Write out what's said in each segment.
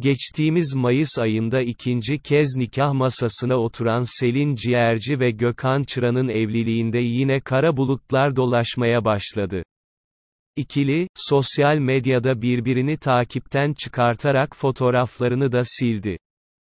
Geçtiğimiz Mayıs ayında ikinci kez nikah masasına oturan Selin Ciğerci ve Gökhan Çıra'nın evliliğinde yine kara bulutlar dolaşmaya başladı. İkili, sosyal medyada birbirini takipten çıkartarak fotoğraflarını da sildi.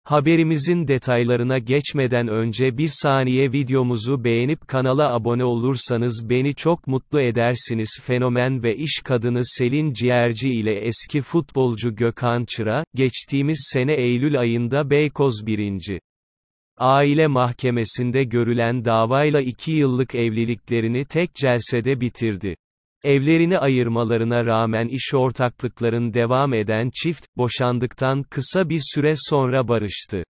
Haberimizin detaylarına geçmeden önce bir saniye videomuzu beğenip kanala abone olursanız beni çok mutlu edersiniz. Fenomen ve iş kadını Selin Ciğerci ile eski futbolcu Gökhan Çıra, geçtiğimiz sene Eylül ayında Beykoz 1. Aile Mahkemesi'nde görülen davayla 2 yıllık evliliklerini tek celsede bitirdi. Evlerini ayırmalarına rağmen iş ortaklıkların devam eden çift, boşandıktan kısa bir süre sonra barıştı.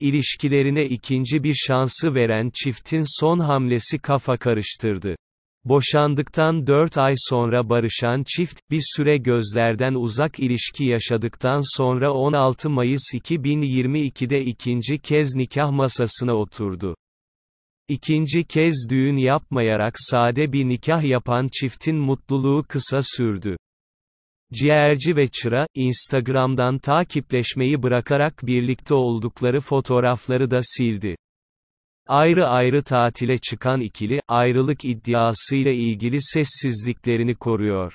İlişkilerine ikinci bir şansı veren çiftin son hamlesi kafa karıştırdı. Boşandıktan 4 ay sonra barışan çift, bir süre gözlerden uzak ilişki yaşadıktan sonra 16 Mayıs 2022'de ikinci kez nikah masasına oturdu. İkinci kez düğün yapmayarak sade bir nikah yapan çiftin mutluluğu kısa sürdü. Ciğerci ve Çıra, Instagram'dan takipleşmeyi bırakarak birlikte oldukları fotoğrafları da sildi. Ayrı ayrı tatile çıkan ikili, ayrılık iddiasıyla ilgili sessizliklerini koruyor.